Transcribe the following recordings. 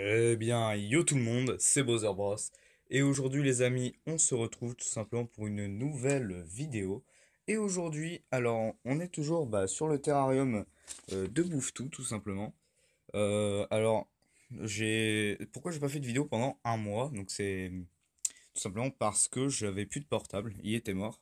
Eh bien, yo tout le monde, c'est Bowser Bros. Et aujourd'hui les amis, on se retrouve tout simplement pour une nouvelle vidéo. Et aujourd'hui, alors, on est toujours bah, sur le terrarium euh, de Bouftou, tout simplement. Euh, alors, j'ai... Pourquoi j'ai pas fait de vidéo pendant un mois Donc c'est tout simplement parce que j'avais plus de portable, il était mort.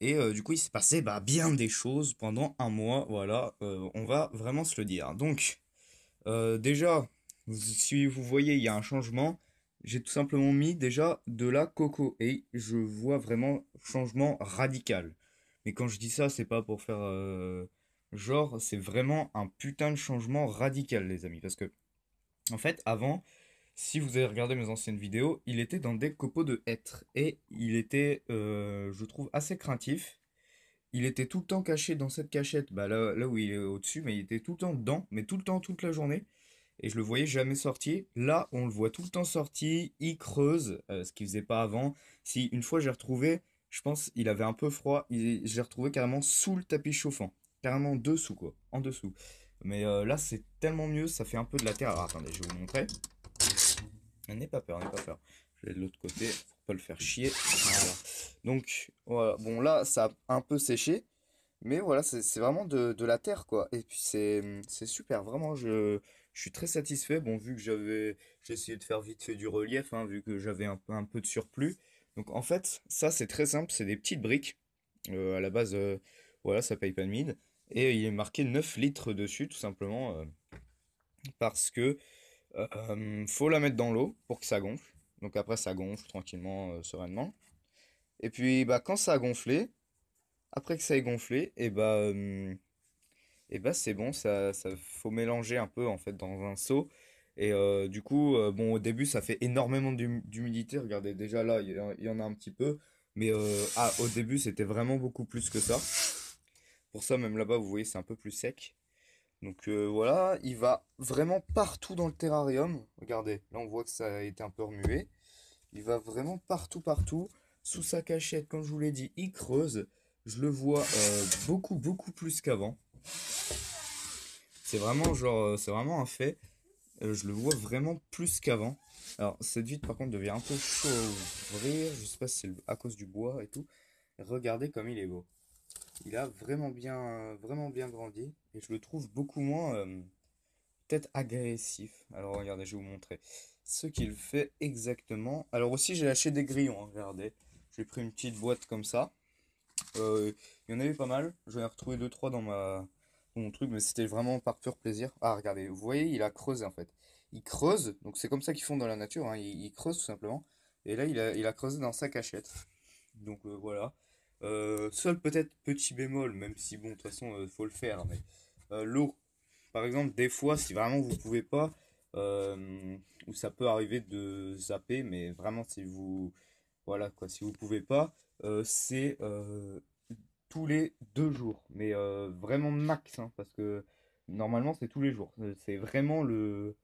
Et euh, du coup, il s'est passé bah, bien des choses pendant un mois, voilà, on va vraiment se le dire. Donc, déjà, si vous voyez, il y a un changement. J'ai tout simplement mis déjà de la coco et je vois vraiment changement radical. Mais quand je dis ça, c'est pas pour faire euh, genre, c'est vraiment un putain de changement radical, les amis. Parce que, en fait, avant, si vous avez regardé mes anciennes vidéos, il était dans des copeaux de hêtre. Et il était, euh, je trouve, assez craintif. Il était tout le temps caché dans cette cachette, bah là, là où il est au-dessus, mais il était tout le temps dedans, mais tout le temps, toute la journée et je le voyais jamais sorti. Là, on le voit tout le temps sorti, il creuse, euh, ce qu'il faisait pas avant. Si une fois j'ai retrouvé, je pense il avait un peu froid, il, je l'ai retrouvé carrément sous le tapis chauffant, carrément dessous quoi, en dessous. Mais euh, là, c'est tellement mieux, ça fait un peu de la terre. Alors, attendez, je vais vous montrer. N'aie pas peur, n'aie pas peur. Je vais de l'autre côté pour pas le faire chier. Donc, voilà. Bon, là, ça a un peu séché. Mais voilà, c'est vraiment de, de, la terre, quoi. Et puis, c'est super. Vraiment, je, je suis très satisfait. Bon, vu que j'avais, j'ai essayé de faire vite fait du relief, hein, vu que j'avais un, peu de surplus. Donc en fait, ça c'est très simple, c'est des petites briques. Euh, à la base, euh, voilà, ça paye pas de mine. Et il est marqué 9 litres dessus, tout simplement, euh, parce que faut la mettre dans l'eau pour que ça gonfle. Donc après, ça gonfle tranquillement, sereinement. Et puis, bah, quand ça a gonflé, après que ça ait gonflé, et bah et bah c'est bon, ça, ça faut mélanger un peu en fait dans un seau. Et euh, du coup, euh, bon, au début, ça fait énormément d'humidité. Regardez, déjà là, il y, en a un petit peu. Mais euh, ah, au début, c'était vraiment beaucoup plus que ça. Pour ça, même là-bas, vous voyez, c'est un peu plus sec. Donc voilà, il va vraiment partout dans le terrarium. Regardez, là, on voit que ça a été un peu remué. Il va vraiment partout, partout. Sous sa cachette, comme je vous l'ai dit, il creuse. Je le vois beaucoup, beaucoup plus qu'avant. C'est vraiment genre, euh, c'est vraiment un fait. Euh, je le vois vraiment plus qu'avant. Alors cette vite par contre devient un peu chaud Je ne Je sais pas si c'est à cause du bois et tout. Regardez comme il est beau. Il a vraiment bien, vraiment bien grandi et je le trouve beaucoup moins euh, peut-être agressif. Alors regardez, je vais vous montrer ce qu'il fait exactement. Alors aussi j'ai lâché des grillons. Hein, regardez, j'ai pris une petite boîte comme ça. Il y en avait pas mal. J'en ai retrouvé 2-3 dans ma mon truc, mais c'était vraiment par pur plaisir. Ah, regardez, vous voyez, il a creusé en fait. Il creuse, donc c'est comme ça qu'ils font dans la nature, hein. il, creuse tout simplement. Et là, il a, il a creusé dans sa cachette. Donc euh, voilà. Euh, seul peut-être petit bémol, même si bon, de toute façon, euh, faut le faire. Mais l'eau, par exemple, des fois, si vraiment vous pouvez pas, ou ça peut arriver de zapper, mais vraiment si vous, voilà quoi, si vous pouvez pas, c'est tous les deux jours, mais euh, vraiment max, hein, parce que normalement c'est tous les jours. Euh, c'est vraiment le,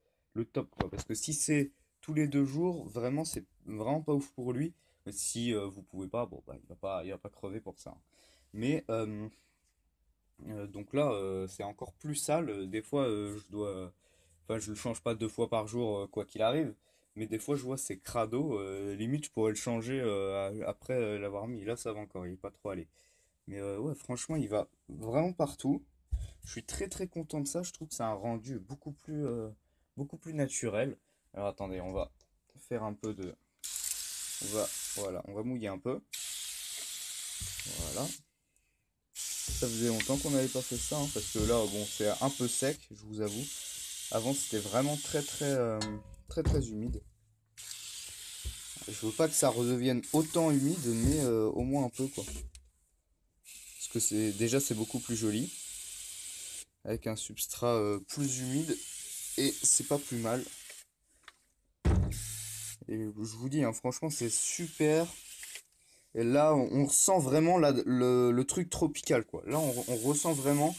top, quoi. Parce que si c'est tous les deux jours, vraiment c'est vraiment pas ouf pour lui. Euh, si vous pouvez pas, bon, bah, il va pas, il va pas crever pour ça. Hein. Mais donc là, c'est encore plus sale. Des fois, je dois, enfin, je le change pas deux fois par jour, quoi qu'il arrive. Mais des fois, je vois ces crados. limite, je pourrais le changer après l'avoir mis. Là, ça va encore, il est pas trop allé. Mais euh, ouais, franchement, il va vraiment partout. Je suis très très content de ça. Je trouve que c'est un rendu beaucoup plus, euh, beaucoup plus naturel. Alors attendez, on va faire un peu de... On va, voilà, on va mouiller un peu. Voilà. Ça faisait longtemps qu'on n'avait pas fait ça, hein, parce que là, bon, c'est un peu sec, je vous avoue. Avant, c'était vraiment très très, euh, très très humide. Je veux pas que ça redevienne autant humide, mais au moins un peu, quoi que c'est déjà c'est beaucoup plus joli avec un substrat euh, plus humide et c'est pas plus mal. Et je vous dis, hein, franchement, c'est super. Et là, on, ressent vraiment le, truc tropical, quoi. Là, on, ressent vraiment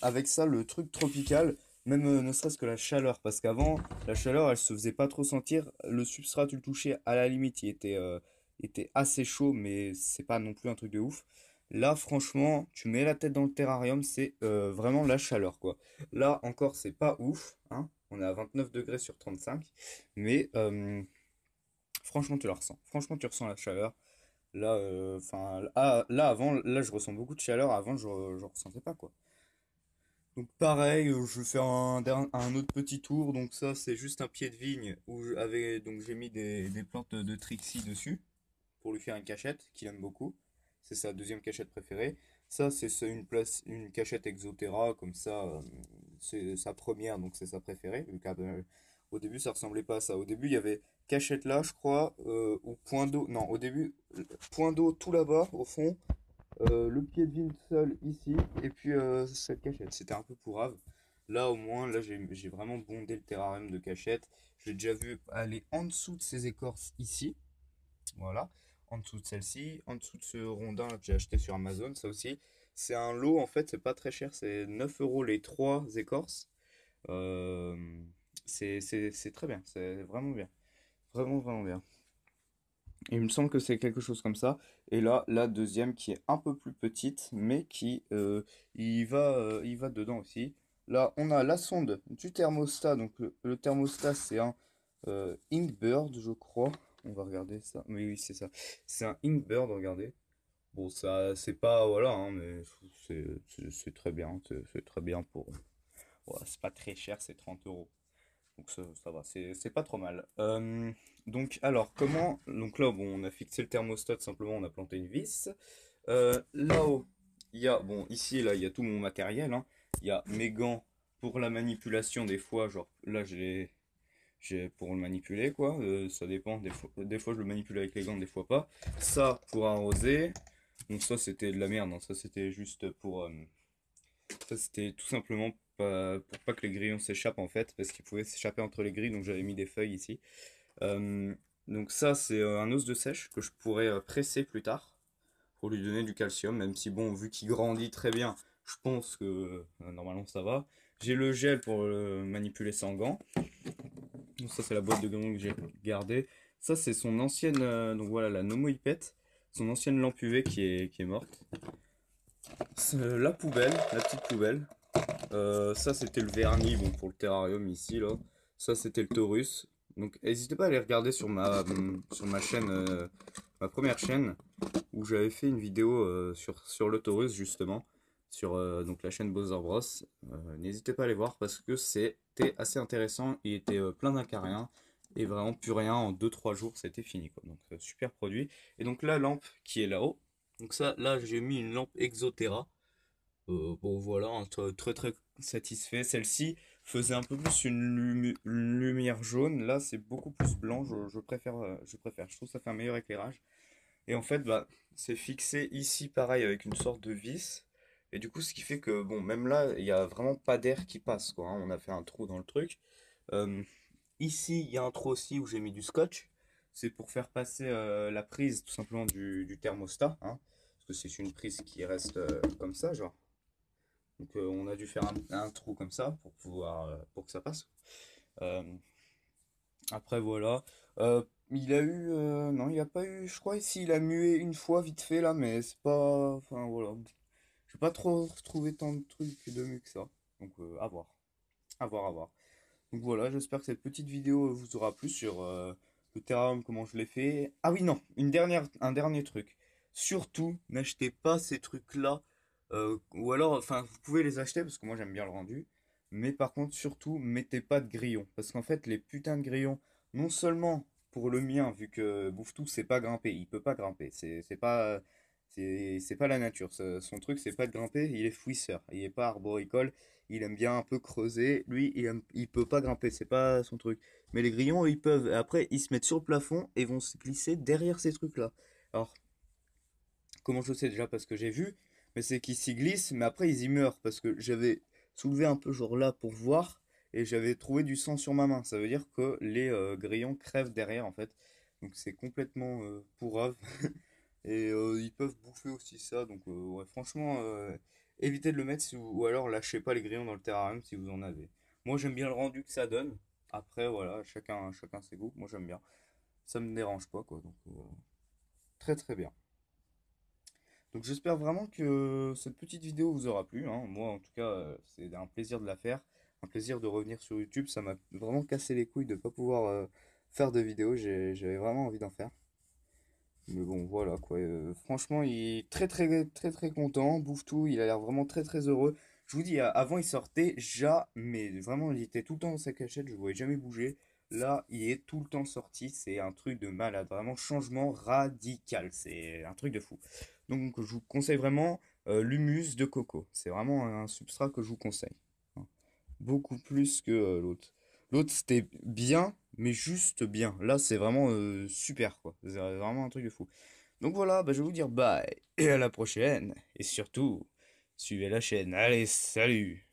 avec ça le truc tropical, même euh, ne serait-ce que la chaleur, parce qu'avant, la chaleur, elle se faisait pas trop sentir. Le substrat, tu le touchais à la limite, il était, euh, était assez chaud, mais c'est pas non plus un truc de ouf. Là, franchement, tu mets la tête dans le terrarium, c'est euh, vraiment la chaleur, quoi. Là, encore, c'est pas ouf, hein. On est à 29 degrés sur 35, mais franchement, tu la ressens. Franchement, tu ressens la chaleur. Là, euh, enfin, là, avant, là, je ressens beaucoup de chaleur. Avant, je, ne ressentais pas, quoi. Donc pareil, euh, je fais un, un autre petit tour. Donc ça, c'est juste un pied de vigne où j'avais donc j'ai mis des, des, plantes de Trixie dessus pour lui faire une cachette qu'il aime beaucoup c'est sa deuxième cachette préférée. Ça, c'est une, place, une cachette Exotera, comme ça, euh, c'est sa première, donc c'est sa préférée. au début, ça ressemblait pas à ça. Au début, il y avait cachette là, je crois, euh, ou point d'eau. Non, au début, point d'eau tout là-bas, au fond, euh, le pied de ville seul ici, et puis cette cachette. C'était un peu pourrave. Là, au moins, là, j'ai vraiment bondé le terrarium de cachette. J'ai déjà vu aller en dessous de ces écorces ici. Voilà en dessous de celle-ci, en dessous de ce rondin que j'ai acheté sur Amazon, ça aussi. C'est un lot, en fait, c'est pas très cher, c'est 9 euros les 3 écorces. Euh, c'est très bien, c'est vraiment bien. Vraiment, vraiment bien. Il me semble que c'est quelque chose comme ça. Et là, la deuxième qui est un peu plus petite, mais qui euh, il va, euh, il va dedans aussi. Là, on a la sonde du thermostat. Donc, le, thermostat, c'est un Inkbird, je crois on va regarder ça. Mais oui, c'est ça. C'est un Inkbird, regardez. Bon, ça, c'est pas, voilà, hein, mais c'est très bien. C'est très bien pour. Voilà, c'est pas très cher, c'est 30 euros. Donc ça, ça va, c'est pas trop mal. Euh, donc alors, comment... Donc là, bon, on a fixé le thermostat, simplement on a planté une vis. Euh, là-haut, il y a... Bon, ici, là, il y a tout mon matériel. Hein. Il y a mes gants pour la manipulation des fois. Genre, là, j'ai pour le manipuler quoi, euh, ça dépend, des fois, des fois je le manipule avec les gants, des fois pas. Ça pour arroser, donc ça c'était de la merde, hein. ça c'était juste pour... Euh, ça c'était tout simplement pour pas que les grillons s'échappent en fait, parce qu'ils pouvaient s'échapper entre les grilles, donc j'avais mis des feuilles ici. Euh, donc ça c'est un os de sèche que je pourrais presser plus tard pour lui donner du calcium, même si bon, vu qu'il grandit très bien, je pense que normalement ça va. J'ai le gel pour le euh, manipuler sans gants. ça c'est la boîte de gants que j'ai gardée. Ça c'est son ancienne, euh, donc voilà la Nomoipette, son ancienne lampe UV qui est, qui est morte. Euh, la poubelle, la petite poubelle. ça c'était le vernis bon, pour le terrarium ici là. Ça c'était le Taurus. Donc n'hésitez pas à aller regarder sur ma, mm, sur ma chaîne, ma première chaîne, où j'avais fait une vidéo sur, sur le Taurus justement sur euh, donc la chaîne Bowser Bros. Euh, n'hésitez pas à les voir parce que c'était assez intéressant. Il était euh, plein d'incariens et vraiment plus rien. En 2-3 jours, c'était fini. Donc, super produit. Et donc, la lampe qui est là-haut. Donc, ça, là, j'ai mis une lampe Exoterra. bon, voilà, très très satisfait. Celle-ci faisait un peu plus une, lumière jaune. Là, c'est beaucoup plus blanc. Je, préfère, je préfère. Je trouve que ça fait un meilleur éclairage. Et en fait, bah, c'est fixé ici pareil avec une sorte de vis. Et du coup, ce qui fait que, bon, même là, il n'y a vraiment pas d'air qui passe, quoi. Hein. On a fait un trou dans le truc. ici, il y a un trou aussi où j'ai mis du scotch. C'est pour faire passer euh, la prise, tout simplement, du, thermostat. Hein. Parce que c'est une prise qui reste euh, comme ça, genre. Donc, euh, on a dû faire un, trou comme ça pour pouvoir, pour que ça passe. après, voilà. il a eu. non, il n'y a pas eu. Je crois ici, il a mué une fois vite fait là, mais c'est pas. Enfin, voilà pas trop retrouver tant de trucs de mieux que ça. Donc euh, à voir. À voir, à voir. Donc voilà, j'espère que cette petite vidéo euh, vous aura plu sur euh, le terrarium, comment je l'ai fait. Ah oui, non, une dernière, un dernier truc. Surtout, n'achetez pas ces trucs-là. ou alors, enfin, vous pouvez les acheter parce que moi j'aime bien le rendu. Mais par contre, surtout, mettez pas de grillons. Parce qu'en fait, les putains de grillons, non seulement pour le mien, vu que Bouffe-Tout, c'est pas grimper, il peut pas grimper. C'est pas c'est pas la nature. Son truc, c'est pas de grimper, il est fouisseur. Il est pas arboricole, il aime bien un peu creuser. Lui, il, peut pas grimper, c'est pas son truc. Mais les grillons, ils peuvent. Après, ils se mettent sur le plafond et vont se glisser derrière ces trucs-là. Alors, comment je sais déjà Parce que j'ai vu, mais c'est qu'ils s'y glissent, mais après, ils y meurent. Parce que j'avais soulevé un peu, genre là, pour voir, et j'avais trouvé du sang sur ma main. Ça veut dire que les euh, grillons crèvent derrière, en fait. Donc, c'est complètement euh, pourrave. Et euh, ils peuvent bouffer aussi ça. Donc, euh, franchement, euh, évitez de le mettre si ou alors lâchez pas les grillons dans le terrarium si vous en avez. Moi, j'aime bien le rendu que ça donne. Après, voilà, chacun, chacun ses goûts. Moi, j'aime bien. Ça me dérange pas, quoi. Donc, très très bien. Donc j'espère vraiment que cette petite vidéo vous aura plu. Hein. Moi en tout cas c'est un plaisir de la faire, un plaisir de revenir sur YouTube. Ça m'a vraiment cassé les couilles de ne pas pouvoir faire de vidéos. J'avais vraiment envie d'en faire. Mais bon, voilà quoi. Euh, franchement, il est très très très très content. Bouffe tout, il a l'air vraiment très très heureux. Je vous dis, avant il sortait jamais. Vraiment, il était tout le temps dans sa cachette, je ne voyais jamais bouger. Là, il est tout le temps sorti. C'est un truc de malade. Vraiment, changement radical. C'est un truc de fou. Donc, je vous conseille vraiment euh, l'humus de coco. C'est vraiment un substrat que je vous conseille. Hein. Beaucoup plus que euh, l'autre. L'autre, c'était bien, mais juste bien. Là, c'est vraiment euh, super, quoi. C'est vraiment un truc de fou. Donc voilà, bah, je vais vous dire bye et à la prochaine. Et surtout, suivez la chaîne. Allez, salut